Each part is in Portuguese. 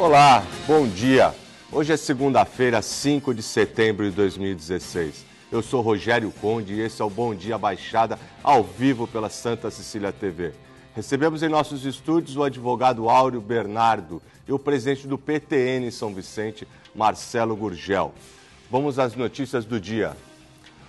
Olá, bom dia. Hoje é segunda-feira, 5 de setembro de 2016. Eu sou Rogério Conde e esse é o Bom Dia Baixada, ao vivo pela Santa Cecília TV. Recebemos em nossos estúdios o advogado Áureo Bernardo e o presidente do PTN São Vicente, Marcelo Gurgel. Vamos às notícias do dia.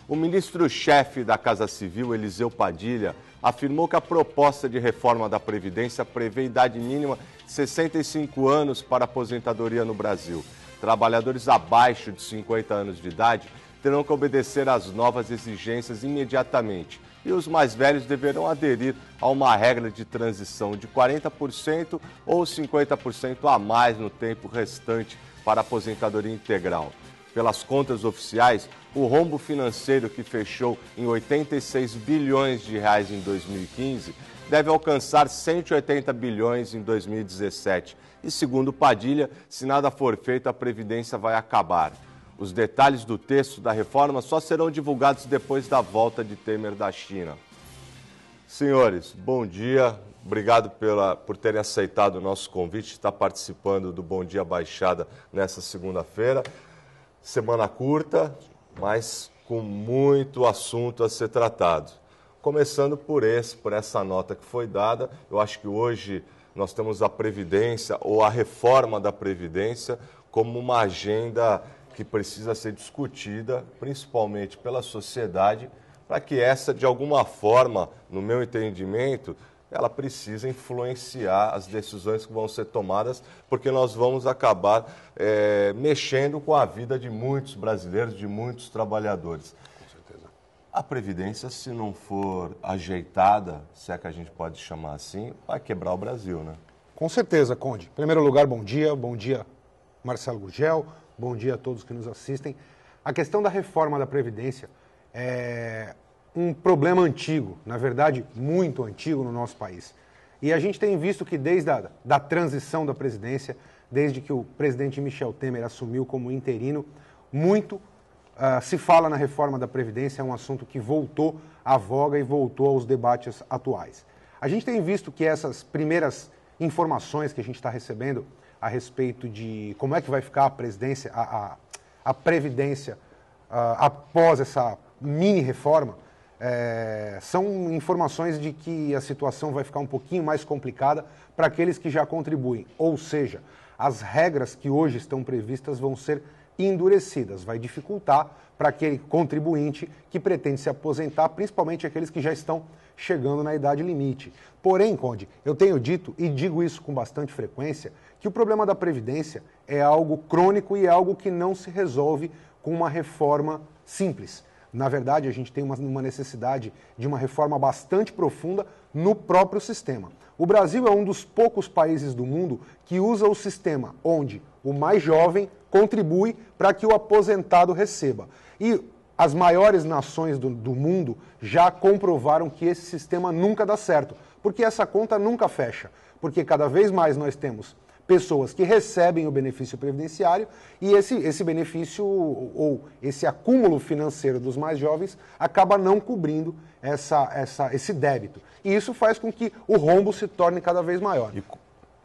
O ministro-chefe da Casa Civil, Eliseu Padilha, afirmou que a proposta de reforma da Previdência prevê idade mínima 65 anos para aposentadoria no Brasil. Trabalhadores abaixo de 50 anos de idade terão que obedecer às novas exigências imediatamente. E os mais velhos deverão aderir a uma regra de transição de 40% ou 50% a mais no tempo restante para aposentadoria integral. Pelas contas oficiais, o rombo financeiro que fechou em 86 bilhões de reais em 2015 deve alcançar 180 bilhões em 2017. E segundo Padilha, se nada for feito, a Previdência vai acabar. Os detalhes do texto da reforma só serão divulgados depois da volta de Temer da China. Senhores, bom dia. Obrigado pela, por terem aceitado o nosso convite, estar participando do Bom Dia Baixada nessa segunda-feira. Semana curta, mas com muito assunto a ser tratado. Começando por esse, por essa nota que foi dada, eu acho que hoje nós temos a previdência ou a reforma da previdência como uma agenda que precisa ser discutida, principalmente pela sociedade, para que essa, de alguma forma, no meu entendimento, ela precisa influenciar as decisões que vão ser tomadas, porque nós vamos acabar é, mexendo com a vida de muitos brasileiros, de muitos trabalhadores. A Previdência, se não for ajeitada, se é que a gente pode chamar assim, vai quebrar o Brasil, né? Com certeza, Conde. Em primeiro lugar, bom dia. Bom dia, Marcelo Gugel. Bom dia a todos que nos assistem. A questão da reforma da Previdência é um problema antigo, na verdade, muito antigo no nosso país. E a gente tem visto que desde a da transição da presidência, desde que o presidente Michel Temer assumiu como interino, muito Uh, se fala na reforma da Previdência, é um assunto que voltou à voga e voltou aos debates atuais. A gente tem visto que essas primeiras informações que a gente está recebendo a respeito de como é que vai ficar a presidência, a, a, a Previdência uh, após essa mini reforma, é, são informações de que a situação vai ficar um pouquinho mais complicada para aqueles que já contribuem. Ou seja, as regras que hoje estão previstas vão ser endurecidas. Vai dificultar para aquele contribuinte que pretende se aposentar, principalmente aqueles que já estão chegando na idade limite. Porém, Conde, eu tenho dito e digo isso com bastante frequência, que o problema da previdência é algo crônico e é algo que não se resolve com uma reforma simples. Na verdade, a gente tem uma, uma, necessidade de uma reforma bastante profunda no próprio sistema. O Brasil é um dos poucos países do mundo que usa o sistema onde o mais jovem, contribui para que o aposentado receba. E as maiores nações do, do, mundo já comprovaram que esse sistema nunca dá certo, porque essa conta nunca fecha, porque cada vez mais nós temos pessoas que recebem o benefício previdenciário e esse, esse benefício ou esse acúmulo financeiro dos mais jovens acaba não cobrindo essa, essa, esse débito. E isso faz com que o rombo se torne cada vez maior. E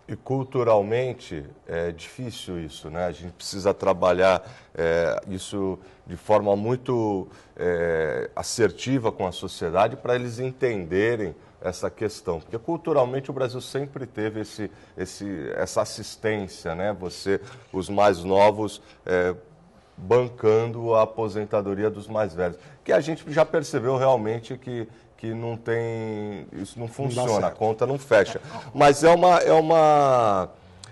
e culturalmente é difícil isso, né? A gente precisa trabalhar é, isso de forma muito é, assertiva com a sociedade para eles entenderem essa questão, porque culturalmente o Brasil sempre teve esse, esse, essa assistência, né? Você, os mais novos é, bancando a aposentadoria dos mais velhos, que a gente já percebeu realmente que que não tem. Isso não funciona, não a conta não fecha. Mas é uma, é uma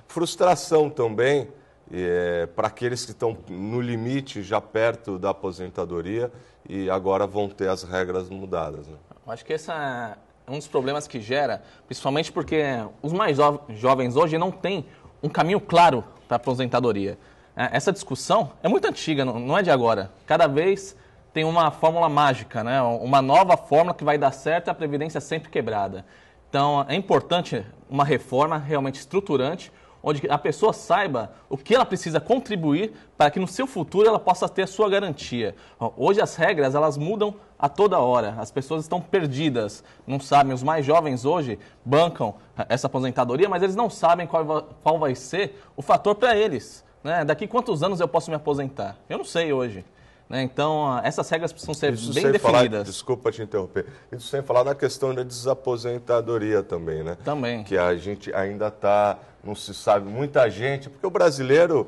frustração também é, para aqueles que estão no limite, já perto da aposentadoria, e agora vão ter as regras mudadas. Né? Acho que essa é um dos problemas que gera, principalmente porque os mais jo jovens hoje não têm um caminho claro para a aposentadoria. É, essa discussão é muito antiga, não é de agora. Cada vez tem uma fórmula mágica, né? uma nova fórmula que vai dar certo e a Previdência é sempre quebrada. Então, é importante uma reforma realmente estruturante, onde a pessoa saiba o que ela precisa contribuir para que no seu futuro ela possa ter a sua garantia. Hoje as regras elas mudam a toda hora, as pessoas estão perdidas, não sabem. Os mais jovens hoje bancam essa aposentadoria, mas eles não sabem qual, qual vai ser o fator para eles. Né? Daqui quantos anos eu posso me aposentar? Eu não sei hoje. Né? Então, ah, essas regras precisam ser Isso bem definidas. Falar, desculpa te interromper. Isso sem falar da questão da desaposentadoria também, né? Também. Que a gente ainda está, não se sabe, muita gente, porque o brasileiro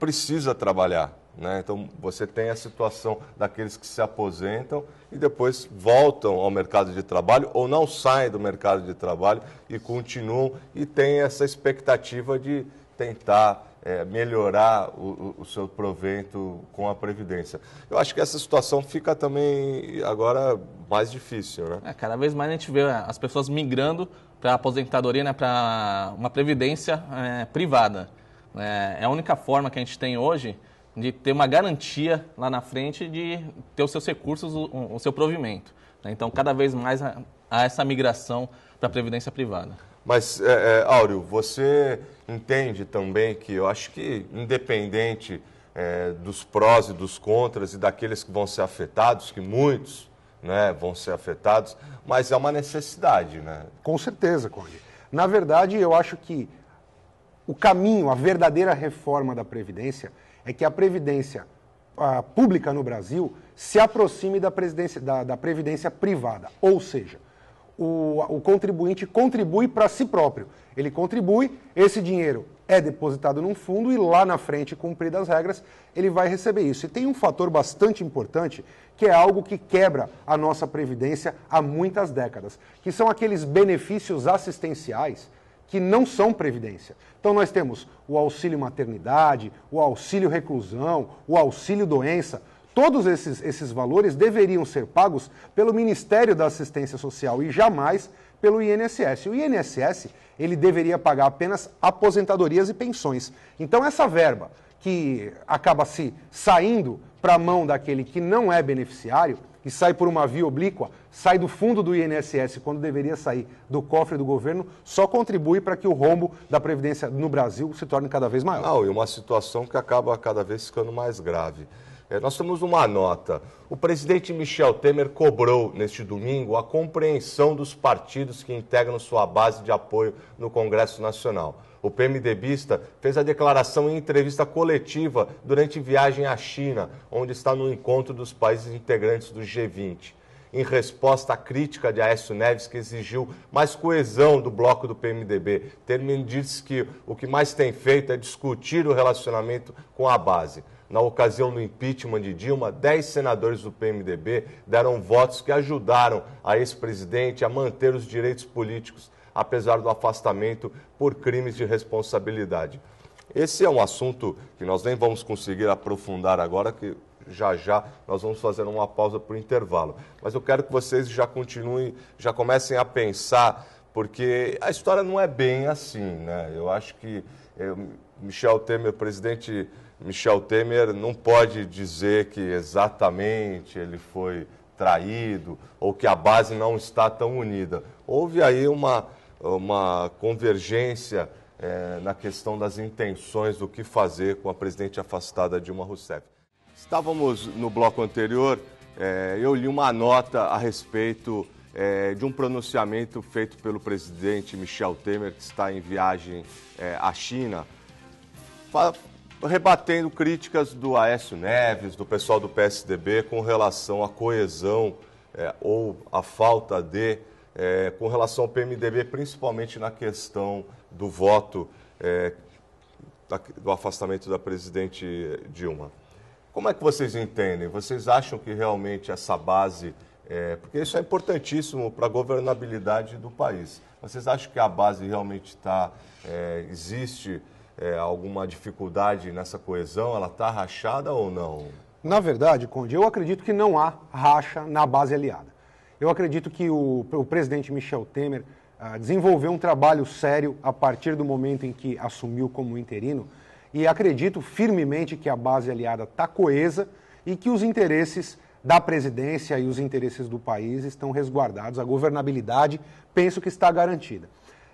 precisa trabalhar. Né? Então, você tem a situação daqueles que se aposentam e depois voltam ao mercado de trabalho ou não saem do mercado de trabalho e continuam e tem essa expectativa de tentar é, melhorar o, o, seu provento com a Previdência. Eu acho que essa situação fica também agora mais difícil, né? É, cada vez mais a gente vê as pessoas migrando para a aposentadoria, né, para uma Previdência é, privada. É, é a única forma que a gente tem hoje de ter uma garantia lá na frente de ter os seus recursos, o, o seu provimento. Então, cada vez mais há essa migração para a Previdência privada. Mas, é, é, Áureo, você entende também que eu acho que, independente é, dos prós e dos contras e daqueles que vão ser afetados, que muitos né, vão ser afetados, mas é uma necessidade, né? Com certeza, Conde. Na verdade, eu acho que o caminho, a verdadeira reforma da Previdência é que a Previdência a pública no Brasil se aproxime da, da, da Previdência privada. Ou seja, o, o contribuinte contribui para si próprio. Ele contribui, esse dinheiro é depositado num fundo e lá na frente, cumpridas as regras, ele vai receber isso. E tem um fator bastante importante, que é algo que quebra a nossa previdência há muitas décadas, que são aqueles benefícios assistenciais que não são previdência. Então nós temos o auxílio maternidade, o auxílio reclusão, o auxílio doença, Todos esses, esses valores deveriam ser pagos pelo Ministério da Assistência Social e jamais pelo INSS. O INSS ele deveria pagar apenas aposentadorias e pensões. Então essa verba que acaba se saindo para a mão daquele que não é beneficiário, que sai por uma via oblíqua, sai do fundo do INSS quando deveria sair do cofre do governo, só contribui para que o rombo da Previdência no Brasil se torne cada vez maior. Não, e uma situação que acaba cada vez ficando mais grave. É, nós temos uma nota. O presidente Michel Temer cobrou neste domingo a compreensão dos partidos que integram sua base de apoio no Congresso Nacional o PMDBista, fez a declaração em entrevista coletiva durante viagem à China, onde está no encontro dos países integrantes do G20 em resposta à crítica de Aécio Neves, que exigiu mais coesão do bloco do PMDB. Termino disse que o que mais tem feito é discutir o relacionamento com a base. Na ocasião do impeachment de Dilma, 10 senadores do PMDB deram votos que ajudaram a ex-presidente a manter os direitos políticos apesar do afastamento por crimes de responsabilidade. Esse é um assunto que nós nem vamos conseguir aprofundar agora, que já já nós vamos fazer uma pausa por intervalo. Mas eu quero que vocês já continuem, já comecem a pensar, porque a história não é bem assim, né? Eu acho que eu, eh, Michel Temer, presidente Michel Temer, não pode dizer que exatamente ele foi traído ou que a base não está tão unida. Houve aí uma uma convergência é, na questão das intenções do que fazer com a presidente afastada Dilma Rousseff. Estávamos no bloco anterior, é, eu li uma nota a respeito é, de um pronunciamento feito pelo presidente Michel Temer, que está em viagem é, à China, rebatendo críticas do Aécio Neves, do pessoal do PSDB, com relação à coesão é, ou à falta de é, com relação ao PMDB, principalmente na questão do voto é, do afastamento da presidente Dilma. Como é que vocês entendem? Vocês acham que realmente essa base, é, porque isso é importantíssimo para a governabilidade do país. Vocês acham que a base realmente está, é, existe é, alguma dificuldade nessa coesão? Ela está rachada ou não? Na verdade, Conde, eu acredito que não há racha na base aliada. Eu acredito que o, o presidente Michel Temer ah, desenvolveu um trabalho sério a partir do momento em que assumiu como interino e acredito firmemente que a base aliada está coesa e que os interesses da presidência e os interesses do país estão resguardados, a governabilidade penso que está garantida.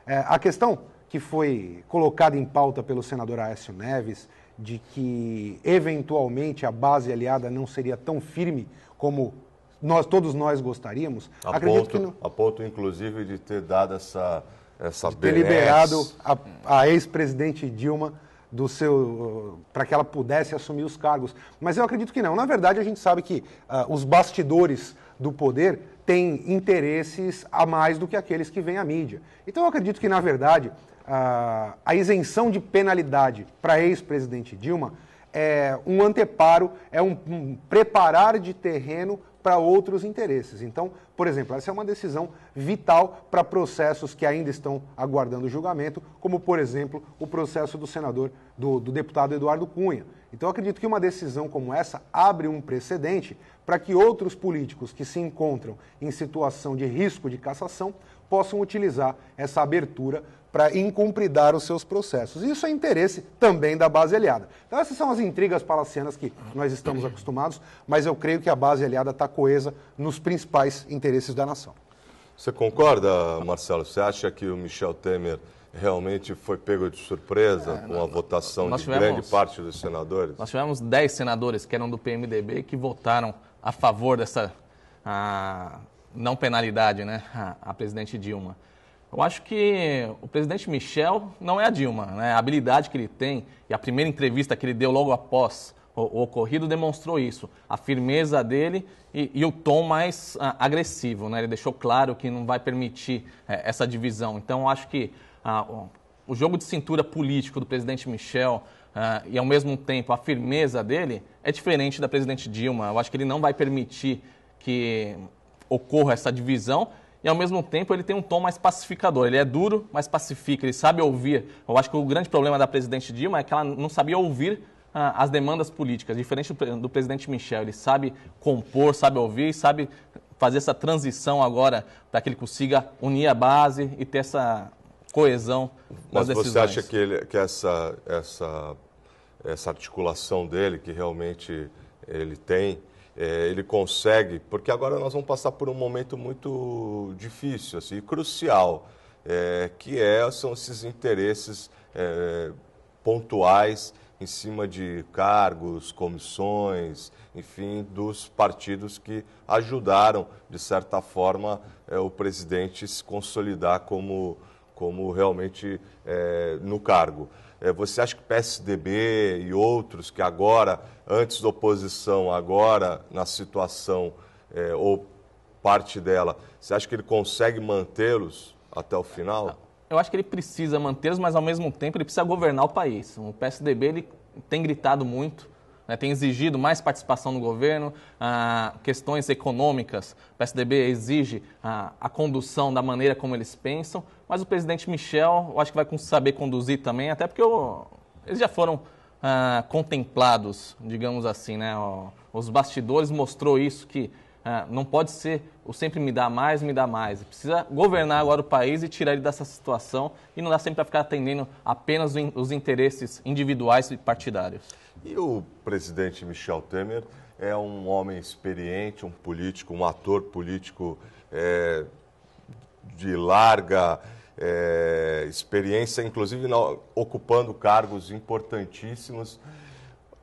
É, a questão que foi colocada em pauta pelo senador Aécio Neves de que eventualmente a base aliada não seria tão firme como nós todos nós gostaríamos. A acredito ponto, que não... a ponto, inclusive, de ter dado essa essa de ter liberado a, a ex-presidente Dilma do seu para que ela pudesse assumir os cargos. Mas eu acredito que não. Na verdade, a gente sabe que uh, os bastidores do poder têm interesses a mais do que aqueles que vêm à mídia. Então, eu acredito que na verdade uh, a isenção de penalidade para ex-presidente Dilma é um anteparo, é um, um preparar de terreno para outros interesses. Então, por exemplo, essa é uma decisão vital para processos que ainda estão aguardando julgamento, como, por exemplo, o processo do senador, do, do deputado Eduardo Cunha. Então, acredito que uma decisão como essa abre um precedente para que outros políticos que se encontram em situação de risco de cassação possam utilizar essa abertura para incumpridar os seus processos. Isso é interesse também da base aliada. Então, essas são as intrigas palacianas que nós estamos acostumados, mas eu creio que a base aliada está coesa nos principais interesses da nação. Você concorda, Marcelo? Você acha que o Michel Temer realmente foi pego de surpresa é, com a votação de grande parte dos senadores? Nós tivemos 10 senadores que eram do PMDB que votaram a favor dessa a, não penalidade, né? A presidente Dilma. Eu acho que o presidente Michel não é a Dilma, né? A habilidade que ele tem e a primeira entrevista que ele deu logo após o, ocorrido demonstrou isso. A firmeza dele e, e o tom mais a, ah, agressivo, né? Ele deixou claro que não vai permitir é, essa divisão. Então, eu acho que a, ah, o jogo de cintura político do presidente Michel uh, e, ao mesmo tempo, a firmeza dele é diferente da presidente Dilma. Eu acho que ele não vai permitir que ocorra essa divisão e ao mesmo tempo ele tem um tom mais pacificador. Ele é duro, mas pacifica, ele sabe ouvir. Eu acho que o grande problema da presidente Dilma é que ela não sabia ouvir ah, as demandas políticas, diferente do, do presidente Michel. Ele sabe compor, sabe ouvir, sabe fazer essa transição agora para que ele consiga unir a base e ter essa coesão das Mas decisões. você acha que, ele, que essa, essa, essa articulação dele, que realmente ele tem, é, ele consegue, porque agora nós vamos passar por um momento muito difícil, assim, crucial, é, que é, são esses interesses é, pontuais em cima de cargos, comissões, enfim, dos partidos que ajudaram, de certa forma, é, o presidente se consolidar como, como realmente é, no cargo. É, você acha que o PSDB e outros que agora, antes da oposição, agora na situação é, ou parte dela, você acha que ele consegue mantê-los até o final? Eu acho que ele precisa mantê-los, mas ao mesmo tempo ele precisa governar o país. O PSDB ele tem gritado muito né, tem exigido mais participação no governo, ah, questões econômicas. O PSDB exige ah, a condução da maneira como eles pensam, mas o presidente Michel, eu acho que vai saber conduzir também, até porque eu, eles já foram ah, contemplados, digamos assim, né? Os bastidores mostrou isso que ah, não pode ser o sempre me dá mais, me dá mais. Precisa governar agora o país e tirar ele dessa situação e não dá sempre para ficar atendendo apenas os interesses individuais e partidários. E o presidente Michel Temer é um homem experiente, um político, um ator político é, de larga é, experiência, inclusive na, ocupando cargos importantíssimos.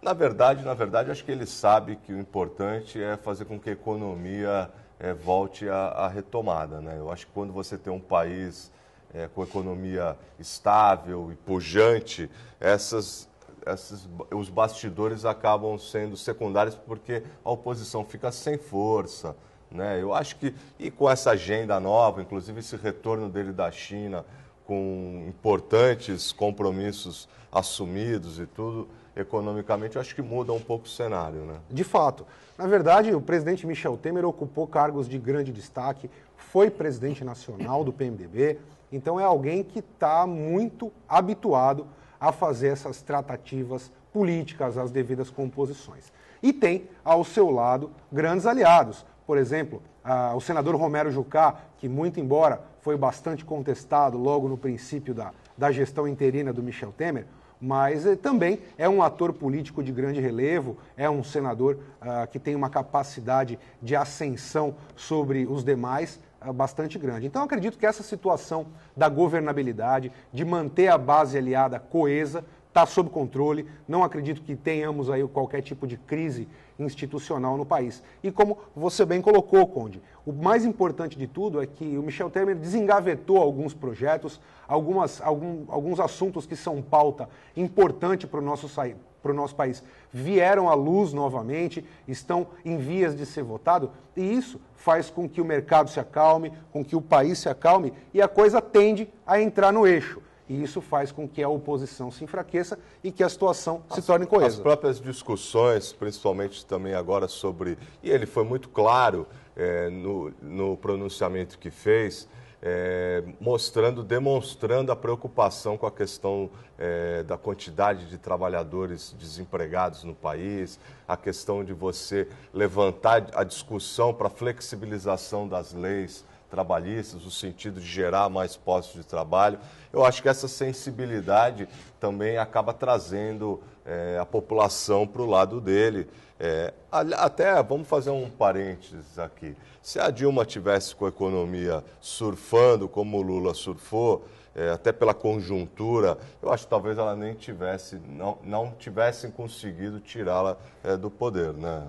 Na verdade, na verdade, acho que ele sabe que o importante é fazer com que a economia é, volte à, retomada. Né? Eu acho que quando você tem um país é, com economia estável e pujante, essas esses, os bastidores acabam sendo secundários porque a oposição fica sem força. Né? Eu acho que, e com essa agenda nova, inclusive esse retorno dele da China, com importantes compromissos assumidos e tudo, economicamente, eu acho que muda um pouco o cenário. Né? De fato. Na verdade, o presidente Michel Temer ocupou cargos de grande destaque, foi presidente nacional do PMDB, então é alguém que está muito habituado a fazer essas tratativas políticas, as devidas composições. E tem ao seu lado grandes aliados. Por exemplo, uh, o senador Romero Jucá, que, muito embora foi bastante contestado logo no princípio da, da gestão interina do Michel Temer, mas eh, também é um ator político de grande relevo, é um senador uh, que tem uma capacidade de ascensão sobre os demais uh, bastante grande. Então, acredito que essa situação da governabilidade, de manter a base aliada coesa, está sob controle. Não acredito que tenhamos aí qualquer tipo de crise institucional no país. E como você bem colocou, Conde, o mais importante de tudo é que o Michel Temer desengavetou alguns projetos, algumas, algum, alguns assuntos que são pauta importante para o nosso sair para o nosso país vieram à luz novamente, estão em vias de ser votado, e isso faz com que o mercado se acalme, com que o país se acalme e a coisa tende a entrar no eixo. E isso faz com que a oposição se enfraqueça e que a situação as, se torne coesa. As próprias discussões, principalmente também agora sobre. E ele foi muito claro é, no, no pronunciamento que fez. É, mostrando, demonstrando a preocupação com a questão é, da quantidade de trabalhadores desempregados no país, a questão de você levantar a discussão para flexibilização das leis trabalhistas, no sentido de gerar mais postos de trabalho. Eu acho que essa sensibilidade também acaba trazendo é, a população para o lado dele. É, até, vamos fazer um parênteses aqui. Se a Dilma tivesse com a economia surfando, como o Lula surfou, é, até pela conjuntura, eu acho que talvez ela nem tivesse, não, não tivessem conseguido tirá-la é, do poder, né?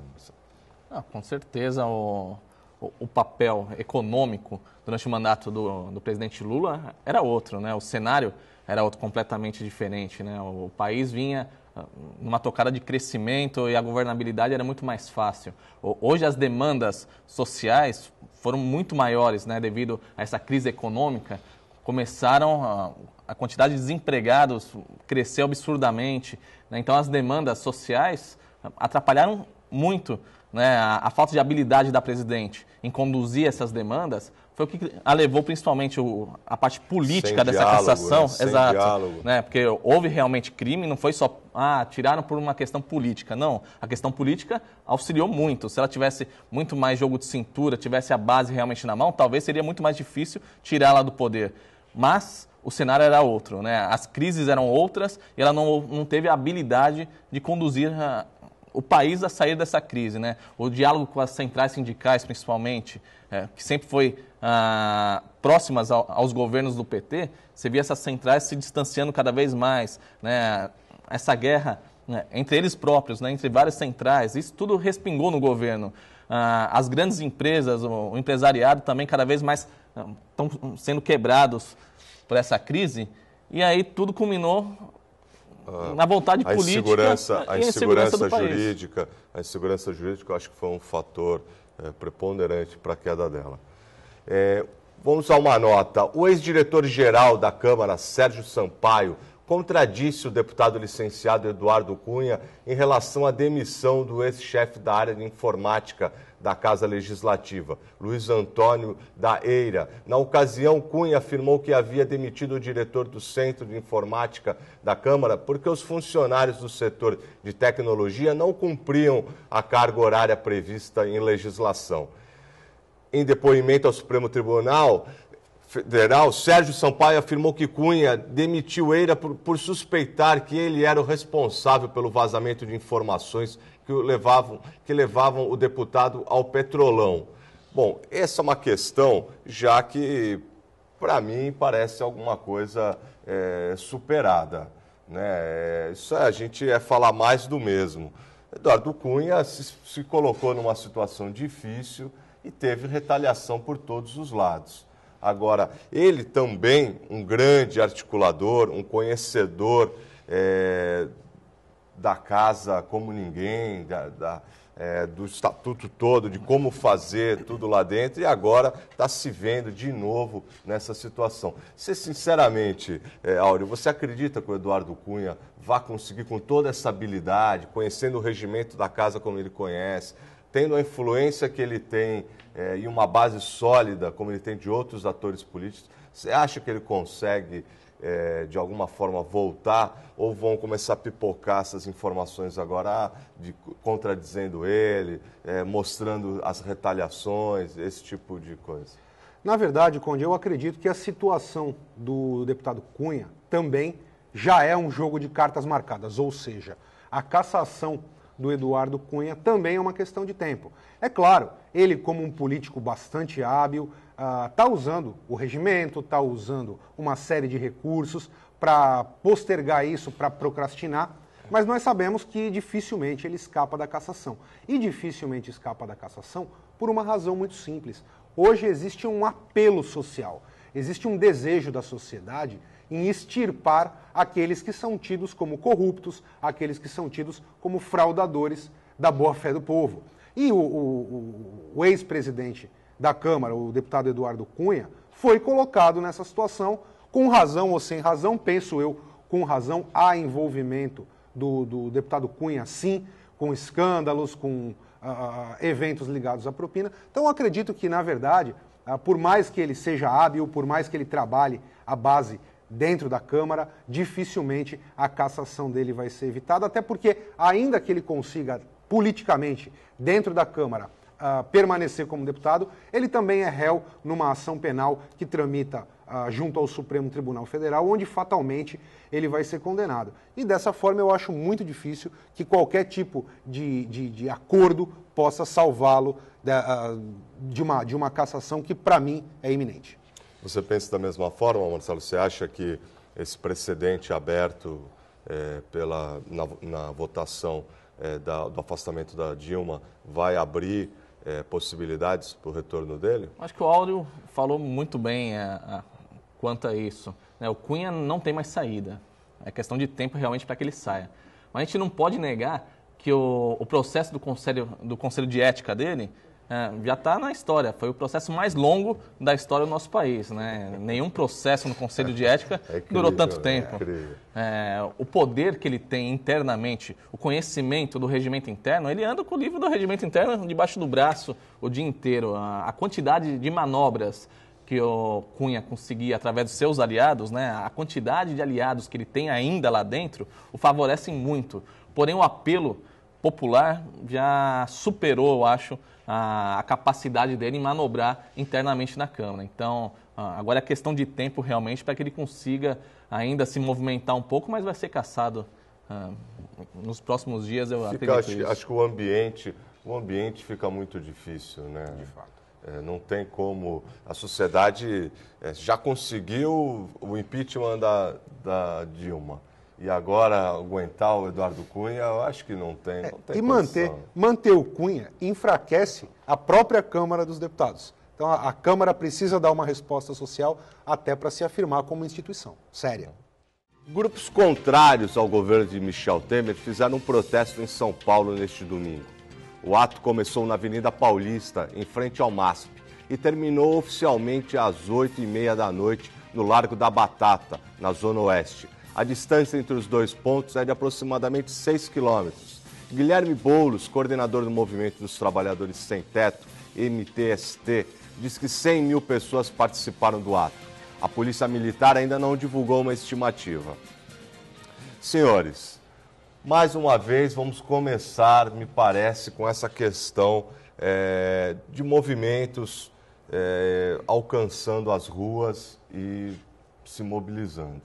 Ah, com certeza, o, o, papel econômico durante o mandato do, do presidente Lula era outro, né? O cenário era outro, completamente diferente, né? O, o país vinha ah, numa tocada de crescimento e a governabilidade era muito mais fácil. Hoje as demandas sociais foram muito maiores, né, devido a essa crise econômica. Começaram a, a quantidade de desempregados cresceu absurdamente. Né? Então as demandas sociais ah, atrapalharam muito né, a, a, falta de habilidade da presidente em conduzir essas demandas foi o que a levou principalmente o, a parte política Sem dessa diálogo, cassação. Né? Sem Exato. Diálogo. Né? Porque houve realmente crime, não foi só. Ah, tiraram por uma questão política. Não. A questão política auxiliou muito. Se ela tivesse muito mais jogo de cintura, tivesse a base realmente na mão, talvez seria muito mais difícil tirá-la do poder. Mas o cenário era outro, né? As crises eram outras e ela não, não teve a habilidade de conduzir o país a sair dessa crise, né? O diálogo com as centrais sindicais, principalmente, é, que sempre foi ah, próximas ao, aos governos do PT, você via essas centrais se distanciando cada vez mais, né? Essa guerra né? entre eles próprios, né? entre várias centrais, isso tudo respingou no governo. Ah, as grandes empresas, o, o empresariado também cada vez mais estão ah, sendo quebrados por essa crise. E aí tudo culminou ah, na vontade a política insegurança, a insegurança, jurídica, país. a insegurança jurídica, eu acho que foi um fator é, preponderante para a queda dela. É, vamos a uma nota. O ex-diretor-geral da Câmara, Sérgio Sampaio, contradisse o deputado licenciado Eduardo Cunha em relação à demissão do ex-chefe da área de informática da Casa Legislativa, Luiz Antônio da Eira. Na ocasião, Cunha afirmou que havia demitido o diretor do Centro de Informática da Câmara porque os funcionários do setor de tecnologia não cumpriam a carga horária prevista em legislação. Em depoimento ao Supremo Tribunal, Federal, Sérgio Sampaio afirmou que Cunha demitiu Eira por, por, suspeitar que ele era o responsável pelo vazamento de informações que levavam, que levavam o deputado ao petrolão. Bom, essa é uma questão já que, para mim, parece alguma coisa é, superada. Né? É, isso é, a gente é falar mais do mesmo. Eduardo Cunha se, se colocou numa situação difícil e teve retaliação por todos os lados. Agora, ele também, um grande articulador, um conhecedor é, da casa como ninguém, da, da, é, do estatuto todo, de como fazer tudo lá dentro, e agora está se vendo de novo nessa situação. Você, sinceramente, é, Áureo, você acredita que o Eduardo Cunha vá conseguir, com toda essa habilidade, conhecendo o regimento da casa como ele conhece, tendo a influência que ele tem é, e uma base sólida, como ele tem de outros atores políticos, você acha que ele consegue, é, de alguma forma, voltar? Ou vão começar a pipocar essas informações agora, ah, de, contradizendo ele, é, mostrando as retaliações, esse tipo de coisa? Na verdade, Conde, eu acredito que a situação do deputado Cunha também já é um jogo de cartas marcadas, ou seja, a cassação do Eduardo Cunha também é uma questão de tempo. É claro, ele, como um político bastante hábil, está ah, uh, usando o regimento, está usando uma série de recursos para postergar isso, para procrastinar, mas nós sabemos que dificilmente ele escapa da cassação. E dificilmente escapa da cassação por uma razão muito simples. Hoje existe um apelo social, existe um desejo da sociedade em extirpar aqueles que são tidos como corruptos, aqueles que são tidos como fraudadores da boa-fé do povo. E o, o, o ex-presidente da Câmara, o deputado Eduardo Cunha, foi colocado nessa situação, com razão ou sem razão, penso eu, com razão, há envolvimento do, do deputado Cunha, sim, com escândalos, com uh, eventos ligados à propina. Então, acredito que, na verdade, uh, por mais que ele seja hábil, por mais que ele trabalhe a base dentro da Câmara, dificilmente a cassação dele vai ser evitada, até porque, ainda que ele consiga politicamente, dentro da Câmara, uh, permanecer como deputado, ele também é réu numa ação penal que tramita uh, junto ao Supremo Tribunal Federal, onde fatalmente ele vai ser condenado. E dessa forma eu acho muito difícil que qualquer tipo de, de, de acordo possa salvá-lo de, uh, ah, de, uma, de uma cassação que, para mim, é iminente. Você pensa da mesma forma, Marcelo? Você acha que esse precedente aberto é, pela, na, na votação é, da, do afastamento da Dilma vai abrir é, possibilidades para o retorno dele? Acho que o Áureo falou muito bem quanto a isso. Né? O Cunha não tem mais saída. É questão de tempo realmente para que ele saia. Mas a gente não pode negar que o, o processo do conselho, do conselho de Ética dele é, já está na história. Foi o processo mais longo da história do nosso país. Né? Nenhum processo no Conselho de Ética é incrível, durou tanto é tempo. É o poder que ele tem internamente, o conhecimento do regimento interno, ele anda com o livro do regimento interno debaixo do braço o dia inteiro. A, a quantidade de manobras que o Cunha conseguia através dos seus aliados, né, a quantidade de aliados que ele tem ainda lá dentro, o favorecem muito. Porém, o apelo popular já superou, eu acho, a, a capacidade dele em manobrar internamente na Câmara. Então, agora é questão de tempo realmente para que ele consiga ainda se movimentar um pouco, mas vai ser caçado ah, nos próximos dias. Eu fica, acho, acho, que o ambiente, o ambiente fica muito difícil, né? De fato. É, não tem como. A sociedade é, já conseguiu o impeachment da, da Dilma e agora aguentar o Eduardo Cunha, eu acho que não tem. É, não tem e manter, manter o Cunha enfraquece a própria Câmara dos Deputados. Então a, a Câmara precisa dar uma resposta social até para se afirmar como instituição séria. Grupos contrários ao governo de Michel Temer fizeram um protesto em São Paulo neste domingo. O ato começou na Avenida Paulista, em frente ao MASP, e terminou oficialmente às 8h30 da noite no Largo da Batata, na Zona Oeste, a distância entre os dois pontos é de aproximadamente 6 quilômetros. Guilherme Boulos, coordenador do Movimento dos Trabalhadores Sem Teto, MTST, diz que 100 mil pessoas participaram do ato. A Polícia Militar ainda não divulgou uma estimativa. Senhores, mais uma vez vamos começar, me parece, com essa questão é, de movimentos é, alcançando as ruas e se mobilizando.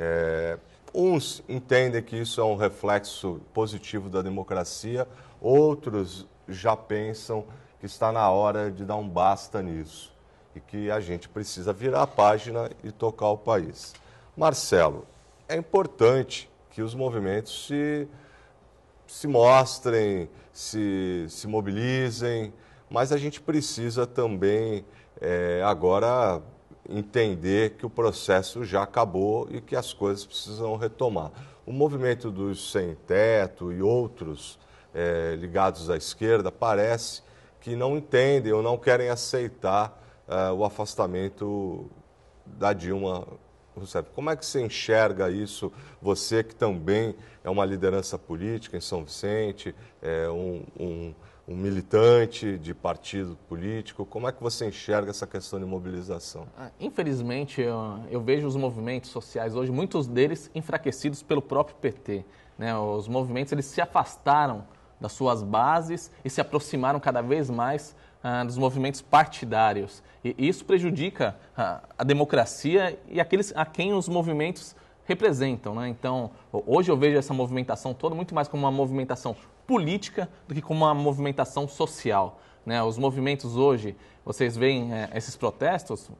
É, uns entendem que isso é um reflexo positivo da democracia, outros já pensam que está na hora de dar um basta nisso e que a gente precisa virar a página e tocar o país. Marcelo, é importante que os movimentos se, se mostrem, se, se mobilizem, mas a gente precisa também é, agora entender que o processo já acabou e que as coisas precisam retomar. O movimento dos sem-teto e outros é, ligados à esquerda parece que não entendem ou não querem aceitar é, o afastamento da Dilma Rousseff. Como é que você enxerga isso, você que também é uma liderança política em São Vicente, é um, um um militante de partido político. Como é que você enxerga essa questão de mobilização? Ah, infelizmente, eu, eu vejo os movimentos sociais hoje, muitos deles enfraquecidos pelo próprio PT. Né? Os movimentos eles se afastaram das suas bases e se aproximaram cada vez mais ah, dos movimentos partidários. E isso prejudica ah, a democracia e aqueles a quem os movimentos representam. Né? Então, hoje eu vejo essa movimentação toda muito mais como uma movimentação política do que como uma movimentação social. Né? Os movimentos hoje, vocês veem é, esses protestos,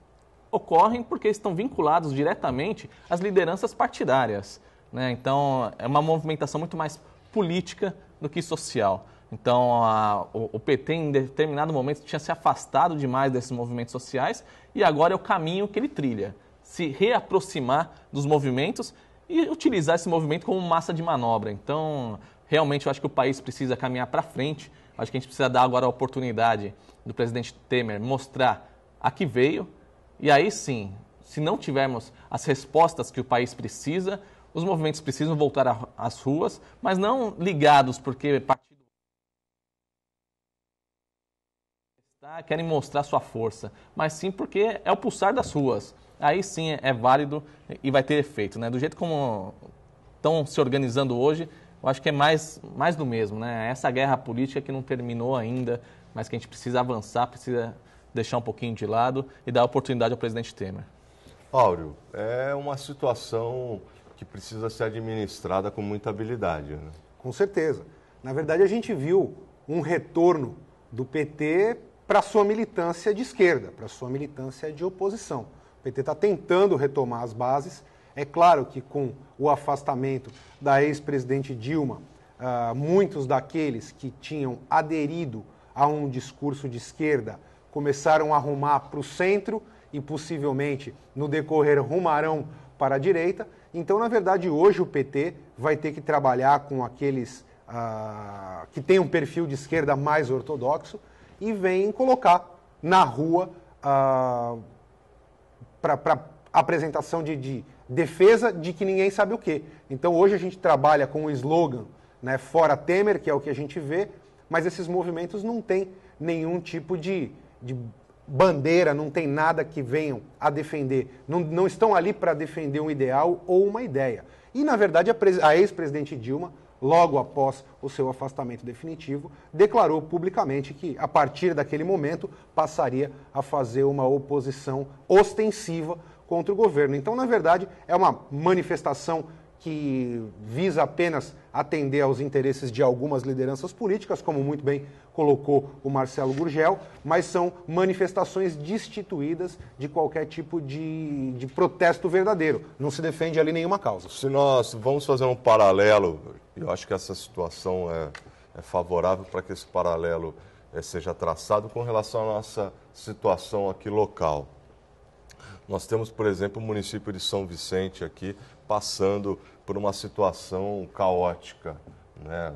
ocorrem porque estão vinculados diretamente às lideranças partidárias. Né? Então, é uma movimentação muito mais política do que social. Então, a, o, o, PT, em determinado momento, tinha se afastado demais desses movimentos sociais e agora é o caminho que ele trilha se reaproximar dos movimentos e utilizar esse movimento como massa de manobra. Então, realmente eu acho que o país precisa caminhar para frente. Acho que a gente precisa dar agora a oportunidade do presidente Temer mostrar a que veio. E aí sim, se não tivermos as respostas que o país precisa, os movimentos precisam voltar às ruas, mas não ligados porque partido tá, querem mostrar sua força, mas sim porque é o pulsar das ruas. Aí sim é válido e vai ter efeito, né? Do jeito como estão se organizando hoje, eu acho que é mais, mais do mesmo, né? É essa guerra política que não terminou ainda, mas que a gente precisa avançar, precisa deixar um pouquinho de lado e dar oportunidade ao presidente Temer. Áureo, é uma situação que precisa ser administrada com muita habilidade, né? Com certeza. Na verdade, a gente viu um retorno do PT para sua militância de esquerda, para sua militância de oposição. O PT está tentando retomar as bases é claro que com o afastamento da ex-presidente Dilma, ah, muitos daqueles que tinham aderido a um discurso de esquerda começaram a arrumar para o centro e possivelmente no decorrer rumarão para a direita. Então, na verdade, hoje o PT vai ter que trabalhar com aqueles uh, que têm um perfil de esquerda mais ortodoxo e vem colocar na rua uh, ah, para apresentação de, de defesa de que ninguém sabe o quê. Então hoje a gente trabalha com o slogan né, fora Temer, que é o que a gente vê, mas esses movimentos não têm nenhum tipo de, de bandeira, não tem nada que venham a defender. Não, não estão ali para defender um ideal ou uma ideia. E, na verdade, a, a ex-presidente Dilma, logo após o seu afastamento definitivo, declarou publicamente que, a partir daquele momento, passaria a fazer uma oposição ostensiva contra o governo. Então, na verdade, é uma manifestação que visa apenas atender aos interesses de algumas lideranças políticas, como muito bem colocou o Marcelo Gurgel, mas são manifestações destituídas de qualquer tipo de, de protesto verdadeiro. Não se defende ali nenhuma causa. Se nós vamos fazer um paralelo, eu acho que essa situação é, é favorável para que esse paralelo eh, seja traçado com relação à nossa situação aqui local. Nós temos, por exemplo, o município de São Vicente aqui passando por uma situação caótica. Né?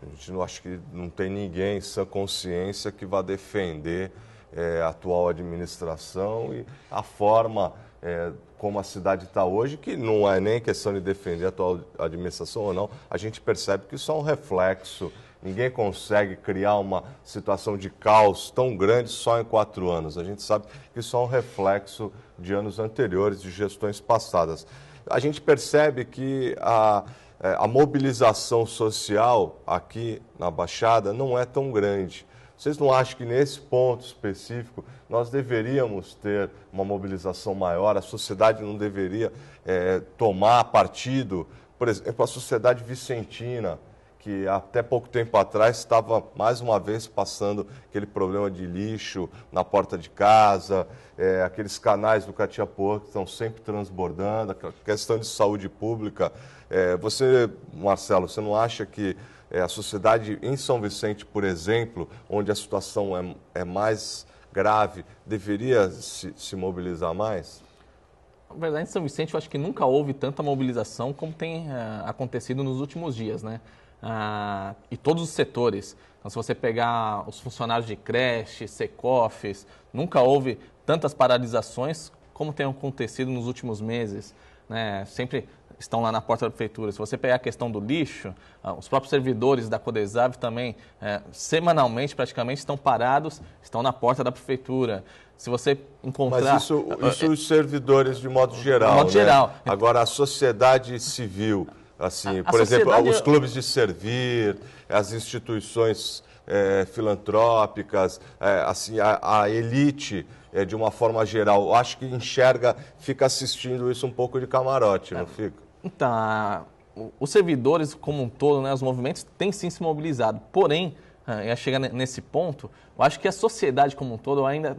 A gente não, acho que não tem ninguém sã consciência que vá defender é, a atual administração e a forma é, como a cidade está hoje, que não é nem questão de defender a atual administração ou não, a gente percebe que isso é um reflexo Ninguém consegue criar uma situação de caos tão grande só em quatro anos. A gente sabe que isso é um reflexo de anos anteriores, de gestões passadas. A gente percebe que a, eh, a mobilização social aqui na Baixada não é tão grande. Vocês não acham que nesse ponto específico nós deveríamos ter uma mobilização maior? A sociedade não deveria é, tomar partido? Por exemplo, a sociedade vicentina que até pouco tempo atrás estava mais uma vez passando aquele problema de lixo na porta de casa, é, aqueles canais do Catiapuã que estão sempre transbordando, aquela questão de saúde pública. É, você, Marcelo, você não acha que é, a sociedade em São Vicente, por exemplo, onde a situação é, é mais grave, deveria se, se mobilizar mais? Na verdade, em São Vicente, eu acho que nunca houve tanta mobilização como tem é, acontecido nos últimos dias, né? ah, e todos os setores. Então, se você pegar os funcionários de creche, secofes, nunca houve tantas paralisações como tem acontecido nos últimos meses. Né? Sempre estão lá na porta da prefeitura. Se você pegar a questão do lixo, ah, os próprios servidores da Codesav também, é, semanalmente praticamente, estão parados, estão na porta da prefeitura. Se você encontrar... Mas isso, ah, isso é- os servidores de modo geral, De modo né? geral. Agora, a sociedade civil... Assim, a, por a exemplo, os é- clubes de servir, as instituições é, filantrópicas, é, assim, a, a elite é, de uma forma geral. Acho que enxerga, fica assistindo isso um pouco de camarote, não é. fica? Então, os servidores como um todo, né, os movimentos têm sim se mobilizado. Porém, ah, a chegar nesse ponto, eu acho que a sociedade como um todo ainda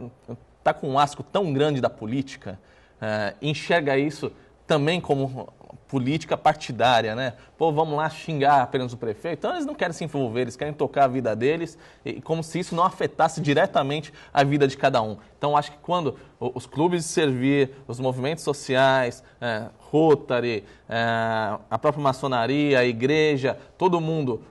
está com um asco tão grande da política, eh, enxerga isso também como política partidária, né? Pô, vamos lá xingar apenas o prefeito. Então eles não querem se envolver, eles querem tocar a vida deles, e como se isso não afetasse diretamente a vida de cada um. Então acho que quando os clubes de servir, os movimentos sociais, é, Rotary, é, a própria maçonaria, a igreja, todo mundo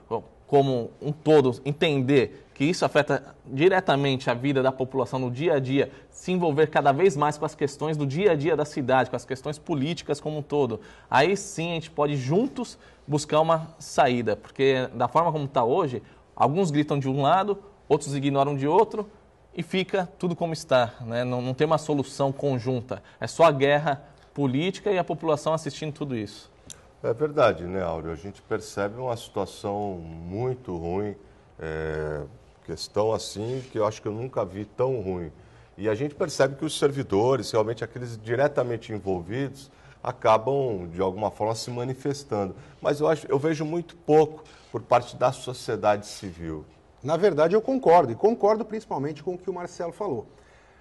como um todo entender que isso afeta diretamente a vida da população no dia a dia, se envolver cada vez mais com as questões do dia a dia da cidade, com as questões políticas como um todo, aí sim a gente pode juntos buscar uma saída, porque da forma como está hoje, alguns gritam de um lado, outros ignoram de outro e fica tudo como está, né? não, não tem uma solução conjunta, é só a guerra política e a população assistindo tudo isso. É verdade, né, Áureo? A gente percebe uma situação muito ruim. É Questão assim que eu acho que eu nunca vi tão ruim. E a gente percebe que os servidores, realmente aqueles diretamente envolvidos, acabam de alguma forma se manifestando. Mas eu, acho, eu vejo muito pouco por parte da sociedade civil. Na verdade, eu concordo, e concordo principalmente com o que o Marcelo falou.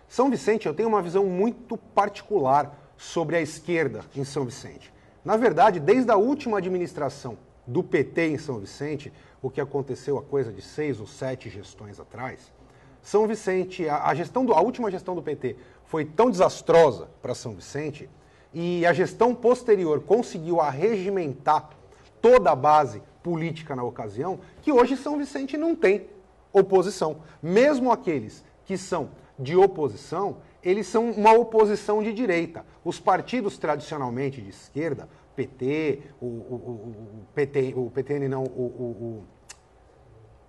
São Vicente, eu tenho uma visão muito particular sobre a esquerda em São Vicente. Na verdade, desde a última administração do PT em São Vicente, o que aconteceu há coisa de seis ou sete gestões atrás. São Vicente, a, a gestão do, a última gestão do PT foi tão desastrosa para São Vicente e a gestão posterior conseguiu arregimentar toda a base política na ocasião que hoje São Vicente não tem oposição. Mesmo aqueles que são de oposição, eles são uma oposição de direita. Os partidos tradicionalmente de esquerda PT, o, o, o, PT, o PTN não, o, o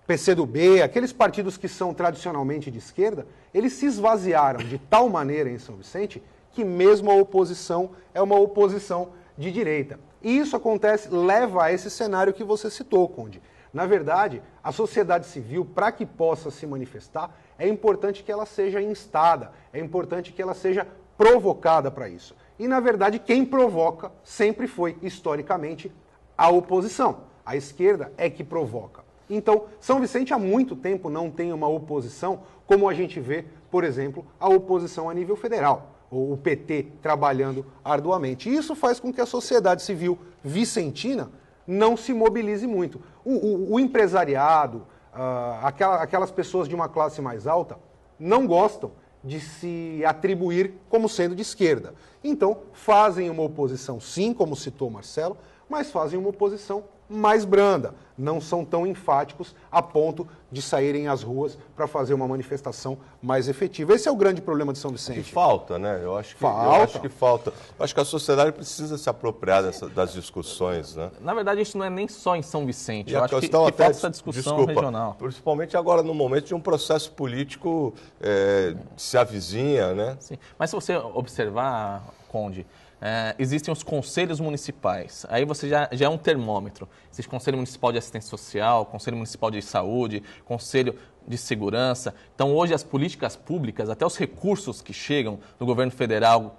PCdoB, aqueles partidos que são tradicionalmente de esquerda, eles se esvaziaram de tal maneira em São Vicente que mesmo a oposição é uma oposição de direita. E isso acontece, leva a esse cenário que você citou, Conde. Na verdade, a sociedade civil, para que possa se manifestar, é importante que ela seja instada, é importante que ela seja provocada para isso. E, na verdade, quem provoca sempre foi, historicamente, a oposição. A esquerda é que provoca. Então, São Vicente há muito tempo não tem uma oposição, como a gente vê, por exemplo, a oposição a nível federal, ou o PT trabalhando arduamente. E isso faz com que a sociedade civil vicentina não se mobilize muito. O, o, o empresariado, uh, aquela, aquelas pessoas de uma classe mais alta, não gostam de se atribuir como sendo de esquerda. Então, fazem uma oposição, sim, como citou Marcelo, mas fazem uma oposição mais branda. Não são tão enfáticos a ponto de saírem às ruas para fazer uma manifestação mais efetiva. Esse é o grande problema de São Vicente. Que falta, né? Eu acho que falta. Eu acho que falta. Eu acho que a sociedade precisa se apropriar dessa, das discussões, né? Na verdade, isso não é nem só em São Vicente. E eu acho que, que até, falta essa discussão desculpa, regional. Principalmente agora, no momento de um processo político é, se avizinha, né? Sim. Mas se você observar, Conde, é, existem os conselhos municipais. Aí você já, já é um termômetro. Existe Conselho Municipal de Assistência Social, Conselho Municipal de Saúde, Conselho de Segurança. Então, hoje, as políticas públicas, até os recursos que chegam do governo federal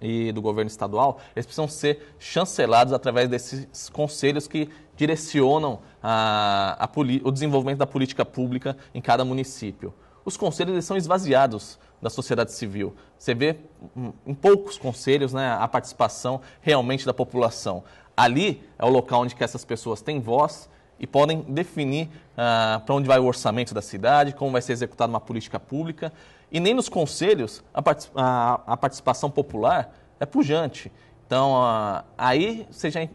e do governo estadual, eles precisam ser chancelados através desses conselhos que direcionam a, a o desenvolvimento da política pública em cada município. Os conselhos são esvaziados da sociedade civil. Você vê hum, em poucos conselhos né, a participação realmente da população. Ali é o local onde que essas pessoas têm voz e podem definir ah, para onde vai o orçamento da cidade, como vai ser executada uma política pública. E nem nos conselhos a, a, a participação popular é pujante. Então, ah, aí você já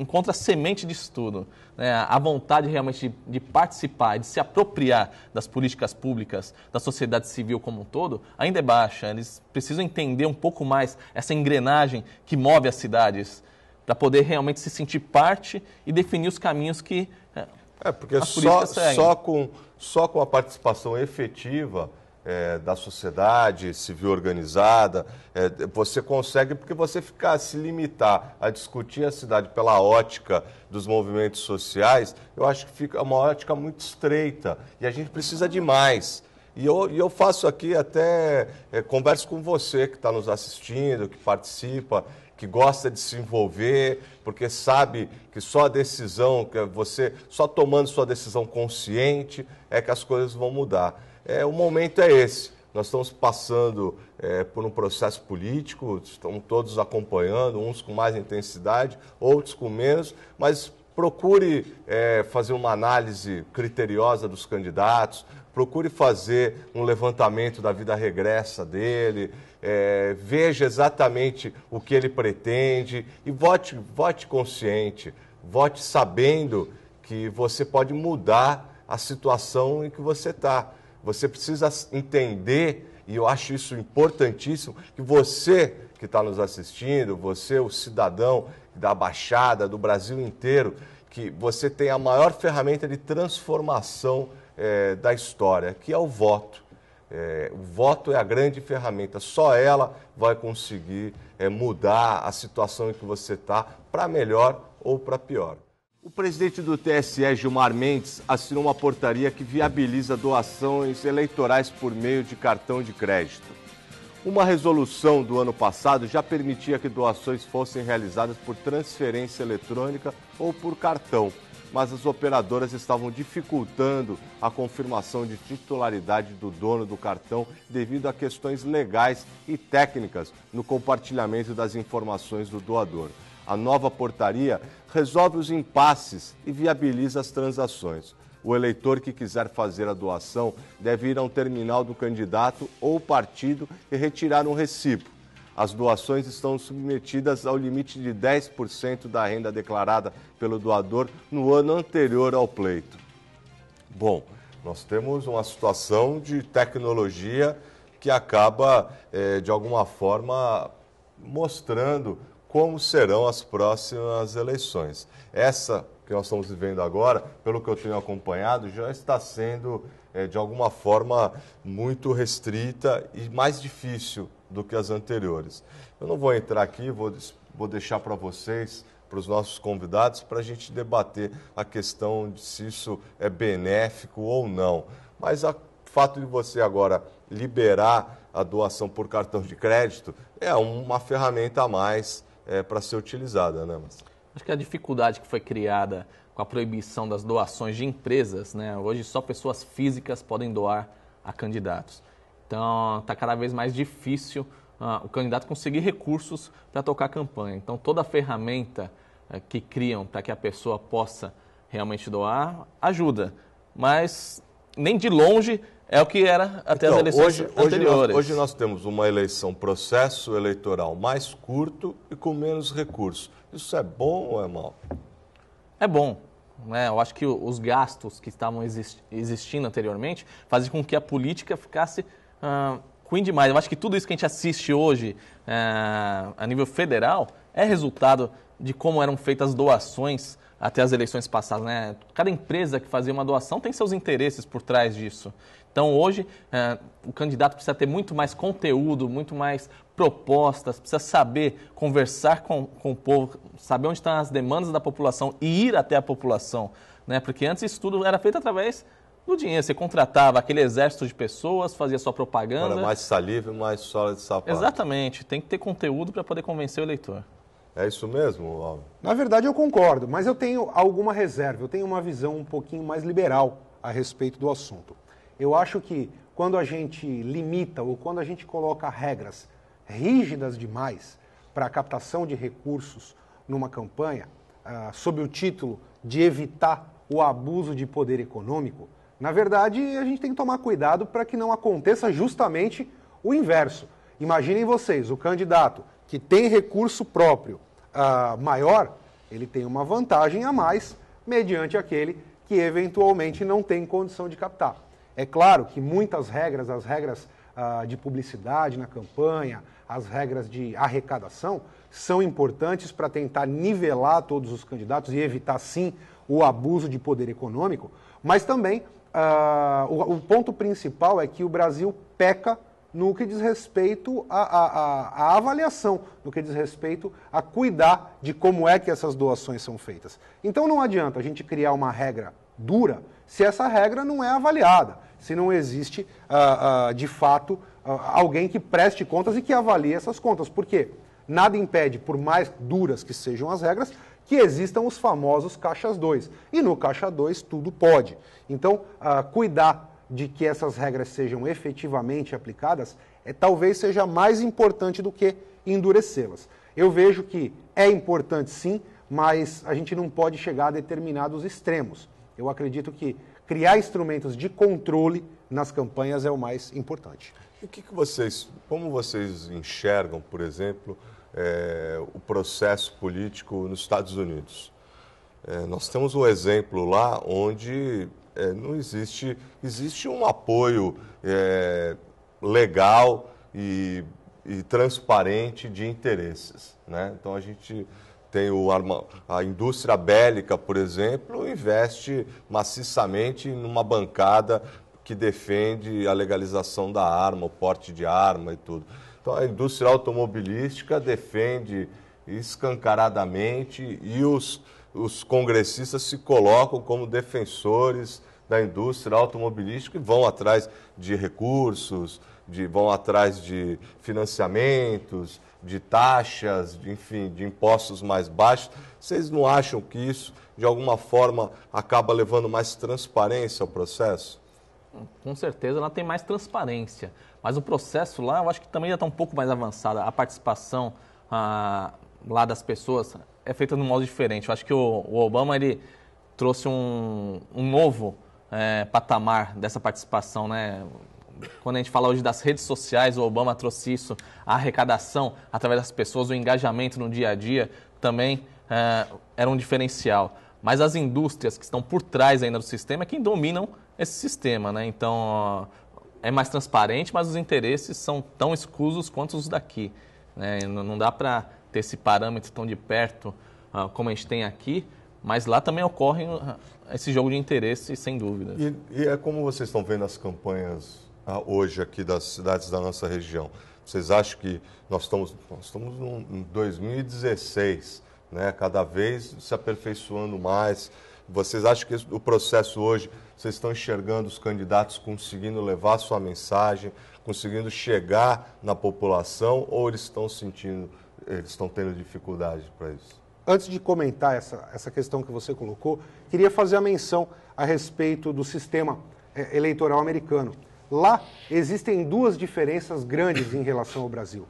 encontra a semente disso tudo. Né? A vontade realmente de, de, participar, de se apropriar das políticas públicas, da sociedade civil como um todo, ainda é baixa. Eles precisam entender um pouco mais essa engrenagem que move as cidades para poder realmente se sentir parte e definir os caminhos que é, é porque só, só com só com a participação efetiva é, da sociedade civil organizada, é, você consegue, porque você ficar se limitar a discutir a cidade pela ótica dos movimentos sociais, eu acho que fica uma ótica muito estreita e a gente precisa de mais. E eu, e eu faço aqui até é, converso com você que está nos assistindo, que participa, que gosta de se envolver, porque sabe que só a decisão, que você só tomando sua decisão consciente é que as coisas vão mudar é, o momento é esse. Nós estamos passando é, por um processo político, estamos todos acompanhando, uns com mais intensidade, outros com menos, mas procure é, fazer uma análise criteriosa dos candidatos, procure fazer um levantamento da vida regressa dele, é, veja exatamente o que ele pretende e vote, vote consciente, vote sabendo que você pode mudar a situação em que você está. Você precisa entender, e eu acho isso importantíssimo, que você que está nos assistindo, você, o cidadão da Baixada, do Brasil inteiro, que você tem a maior ferramenta de transformação é, da história, que é o voto. É, o voto é a grande ferramenta, só ela vai conseguir é, mudar a situação em que você está para melhor ou para pior. O presidente do TSE, Gilmar Mendes, assinou uma portaria que viabiliza doações eleitorais por meio de cartão de crédito. Uma resolução do ano passado já permitia que doações fossem realizadas por transferência eletrônica ou por cartão, mas as operadoras estavam dificultando a confirmação de titularidade do dono do cartão devido a questões legais e técnicas no compartilhamento das informações do doador. A nova portaria resolve os impasses e viabiliza as transações. O eleitor que quiser fazer a doação deve ir a um terminal do candidato ou partido e retirar um recibo. As doações estão submetidas ao limite de 10% da renda declarada pelo doador no ano anterior ao pleito. Bom, nós temos uma situação de tecnologia que acaba, eh, de alguma forma, mostrando como serão as próximas eleições. Essa que nós estamos vivendo agora, pelo que eu tenho acompanhado, já está sendo, é, de alguma forma, muito restrita e mais difícil do que as anteriores. Eu não vou entrar aqui, vou, vou deixar para vocês, para os nossos convidados, para a gente debater a questão de se isso é benéfico ou não. Mas o fato de você agora liberar a doação por cartão de crédito é uma ferramenta a mais é, para ser utilizada, né, mas Acho que a dificuldade que foi criada com a proibição das doações de empresas, né? Hoje só pessoas físicas podem doar a candidatos. Então, está cada vez mais difícil ah, o candidato conseguir recursos para tocar a campanha. Então, toda a ferramenta eh, que criam para que a pessoa possa realmente doar ajuda, mas nem de longe é o que era até então, as eleições hoje, anteriores. Hoje nós, hoje nós temos uma eleição, processo eleitoral mais curto e com menos recursos. Isso é bom ou é mal? É bom. Né? Eu acho que os gastos que estavam existindo anteriormente faziam com que a política ficasse ah, ruim demais. Eu acho que tudo isso que a gente assiste hoje ah, a nível federal é resultado de como eram feitas as doações até as eleições passadas. Né? Cada empresa que fazia uma doação tem seus interesses por trás disso. Então, hoje, é, o candidato precisa ter muito mais conteúdo, muito mais propostas, precisa saber conversar com, com o povo, saber onde estão as demandas da população e ir até a população. Né? Porque antes isso tudo era feito através do dinheiro. Você contratava aquele exército de pessoas, fazia sua propaganda. Olha, mais saliva e mais sola de sapato. Exatamente. Tem que ter conteúdo para poder convencer o eleitor. É isso mesmo, Alves? Na verdade, eu concordo, mas eu tenho alguma reserva. Eu tenho uma visão um pouquinho mais liberal a respeito do assunto. Eu acho que quando a gente limita ou quando a gente coloca regras rígidas demais para a captação de recursos numa campanha, ah, sob o título de evitar o abuso de poder econômico, na verdade a gente tem que tomar cuidado para que não aconteça justamente o inverso. Imaginem vocês, o candidato que tem recurso próprio ah, maior, ele tem uma vantagem a mais mediante aquele que eventualmente não tem condição de captar. É claro que muitas regras, as regras ah, de publicidade na campanha, as regras de arrecadação, são importantes para tentar nivelar todos os candidatos e evitar, sim, o abuso de poder econômico, mas também ah, o, o ponto principal é que o Brasil peca no que diz respeito à, avaliação, no que diz respeito a cuidar de como é que essas doações são feitas. Então não adianta a gente criar uma regra dura se essa regra não é avaliada, se não existe, ah, ah, de fato, ah, alguém que preste contas e que avalie essas contas. Por quê? Nada impede, por mais duras que sejam as regras, que existam os famosos caixas 2. E no caixa 2 tudo pode. Então, cuidar de que essas regras sejam efetivamente aplicadas é, talvez seja mais importante do que endurecê-las. Eu vejo que é importante sim, mas a gente não pode chegar a determinados extremos. Eu acredito que criar instrumentos de controle nas campanhas é o mais importante. E o que, que vocês, como vocês enxergam, por exemplo, é, o processo político nos Estados Unidos? É, nós temos um exemplo lá onde é, não existe, existe um apoio legal e, e transparente de interesses, né? Então a gente tem o arma... a indústria bélica, por exemplo, investe maciçamente numa bancada que defende a legalização da arma, o porte de arma e tudo. Então, a indústria automobilística defende escancaradamente e os, os congressistas se colocam como defensores da indústria automobilística e vão atrás de recursos, de, vão atrás de financiamentos, de taxas, de, enfim, de impostos mais baixos. Vocês não acham que isso, de alguma forma, acaba levando mais transparência ao processo? Com certeza ela tem mais transparência. Mas o processo lá, eu acho que também já está um pouco mais avançado. A participação ah, lá das pessoas é feita de um modo diferente. Eu acho que o, o Obama ele trouxe um, um novo é, patamar dessa participação, né? quando a gente fala hoje das redes sociais, o Obama trouxe isso, a arrecadação através das pessoas, o engajamento no dia a dia também é, era um diferencial. Mas as indústrias que estão por trás ainda do sistema é quem dominam esse sistema, né? Então é mais transparente, mas os interesses são tão escusos quanto os daqui. Né? Não dá para ter esse parâmetro tão de perto como a gente tem aqui, mas lá também ocorre ah, esse jogo de interesse, sem dúvida. E, e, é como vocês estão vendo as campanhas ah, hoje aqui das cidades da nossa região? Vocês acham que nós estamos, nós estamos em 2016, né? cada vez se aperfeiçoando mais. Vocês acham que o processo hoje, vocês estão enxergando os candidatos conseguindo levar a sua mensagem, conseguindo chegar na população, ou eles estão sentindo, eles estão tendo dificuldade para isso? Antes de comentar essa, essa questão que você colocou, queria fazer a menção a respeito do sistema eh, eleitoral americano. Lá existem duas diferenças grandes em relação ao Brasil,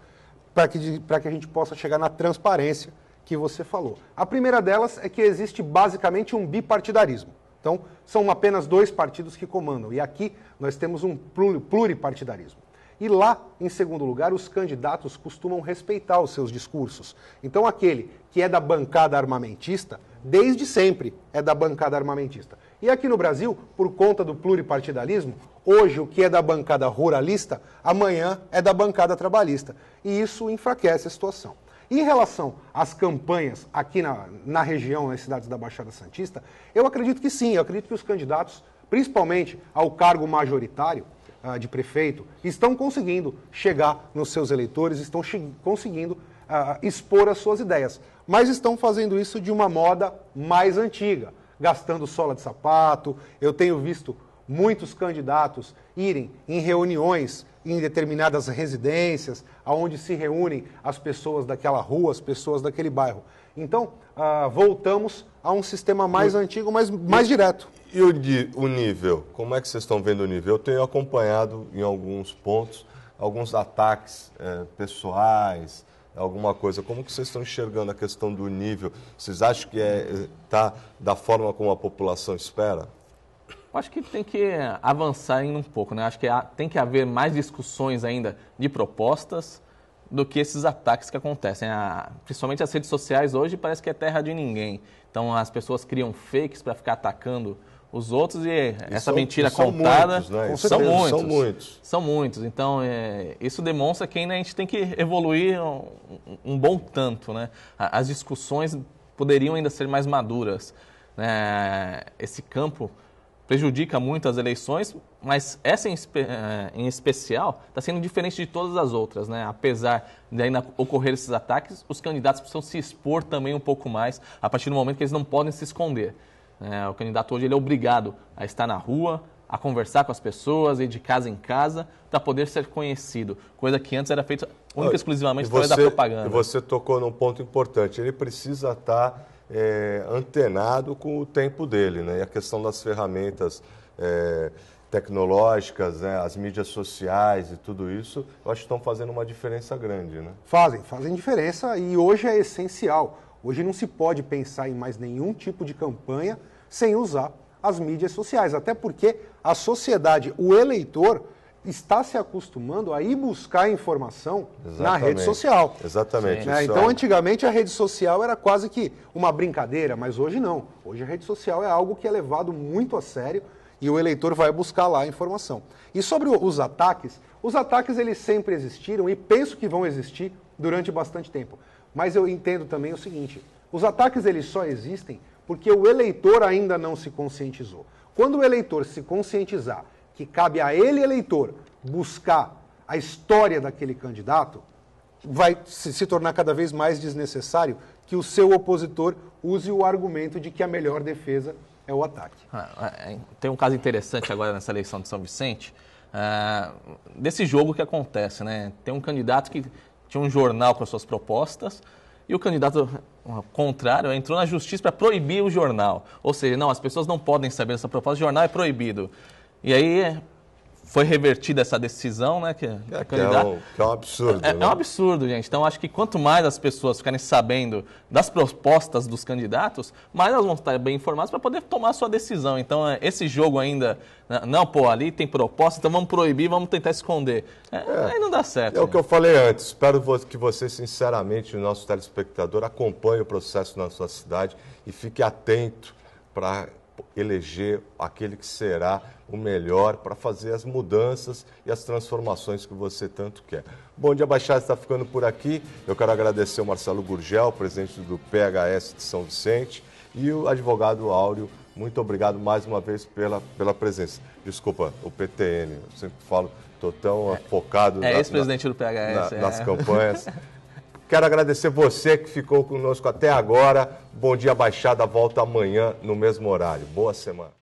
para que, que a gente possa chegar na transparência que você falou. A primeira delas é que existe basicamente um bipartidarismo. Então, são apenas dois partidos que comandam. E aqui nós temos um pluripartidarismo. E lá, em segundo lugar, os candidatos costumam respeitar os seus discursos. Então, aquele que é da bancada armamentista, desde sempre é da bancada armamentista. E aqui no Brasil, por conta do pluripartidarismo, hoje o que é da bancada ruralista, amanhã é da bancada trabalhista. E isso enfraquece a situação. Em relação às campanhas aqui na, na região, nas cidades da Baixada Santista, eu acredito que sim, eu acredito que os candidatos, principalmente ao cargo majoritário, ah, de prefeito estão conseguindo chegar nos seus eleitores, estão conseguindo ah, expor as suas ideias, mas estão fazendo isso de uma moda mais antiga, gastando sola de sapato. Eu tenho visto muitos candidatos irem em reuniões em determinadas residências, aonde se reúnem as pessoas daquela rua, as pessoas daquele bairro. Então, ah, voltamos a um sistema mais antigo, mas mais direto. E o, o nível? Como é que vocês estão vendo o nível? Eu tenho acompanhado em alguns pontos alguns ataques é, pessoais, alguma coisa. Como que vocês estão enxergando a questão do nível? Vocês acham que está é, tá da forma como a população espera? acho que tem que avançar ainda um pouco, né? Acho que é, tem que haver mais discussões ainda de propostas do que esses ataques que acontecem. A, principalmente as redes sociais hoje parece que é terra de ninguém. Então as pessoas criam fakes para ficar atacando os outros e, e essa são, mentira são contada muitos, né? são, muitos, são muitos. São muitos. Então, é, isso demonstra que ainda a gente tem que evoluir um, um, bom tanto. Né? As discussões poderiam ainda ser mais maduras. Né? Esse campo prejudica muito as eleições, mas essa em, eh, em especial está sendo diferente de todas as outras, né? Apesar de ainda ocorrer esses ataques, os candidatos precisam se expor também um pouco mais a partir do momento que eles não podem se esconder. É, o candidato hoje ele é obrigado a estar na rua, a conversar com as pessoas, ir de casa em casa, para poder ser conhecido. Coisa que antes era feita única e exclusivamente através da propaganda. E você tocou num ponto importante. Ele precisa estar é, antenado com o tempo dele. Né? E a questão das ferramentas é, tecnológicas, né? as mídias sociais e tudo isso, eu acho que estão fazendo uma diferença grande. Né? Fazem, fazem diferença e hoje é essencial. Hoje não se pode pensar em mais nenhum tipo de campanha sem usar as mídias sociais. Até porque a sociedade, o eleitor, está se acostumando a ir buscar informação Exatamente. na rede social. Exatamente. Né? Então, é antigamente a rede social era quase que uma brincadeira, mas hoje não. Hoje a rede social é algo que é levado muito a sério e o eleitor vai buscar lá a informação. E sobre os ataques, os ataques eles sempre existiram e penso que vão existir durante bastante tempo. Mas eu entendo também o seguinte, os ataques eles só existem porque o eleitor ainda não se conscientizou. Quando o eleitor se conscientizar que cabe a ele, eleitor, buscar a história daquele candidato, vai se tornar cada vez mais desnecessário que o seu opositor use o argumento de que a melhor defesa é o ataque. Ah, é, é, tem um caso interessante agora nessa eleição de São Vicente, ah, desse jogo que acontece, né? Tem um candidato que tinha um jornal com as suas propostas e o candidato contrário, né? entrou na justiça para proibir o jornal. Ou seja, não, as pessoas não podem saber dessa proposta, o jornal é proibido. E aí é, foi revertida essa decisão, né? Que, é, que, é, um, que é um absurdo. É, né? é, um né? absurdo, gente. Então, acho que quanto mais as pessoas ficarem sabendo das propostas dos candidatos, mais elas vão estar bem informadas para poder tomar a sua decisão. Então, é, esse jogo ainda, né, não, pô, ali tem proposta, então vamos proibir, vamos tentar esconder. É, é. Aí não dá certo. É gente. o que né? eu falei antes. Espero que você, sinceramente, o nosso telespectador, acompanhe o processo na sua cidade e fique atento para eleger aquele que será o melhor para fazer as mudanças e as transformações que você tanto quer. Bom dia, Baixada está ficando por aqui. Eu quero agradecer o Marcelo Gurgel, presidente do PHS de São Vicente, e o advogado Áureo. Muito obrigado mais uma vez pela, pela presença. Desculpa, o PTN, eu sempre falo, estou tão é, focado... É ex-presidente na, do PHS. Na, é. Nas campanhas. Quero agradecer você que ficou conosco até agora. Bom dia, Baixada. Volta amanhã no mesmo horário. Boa semana.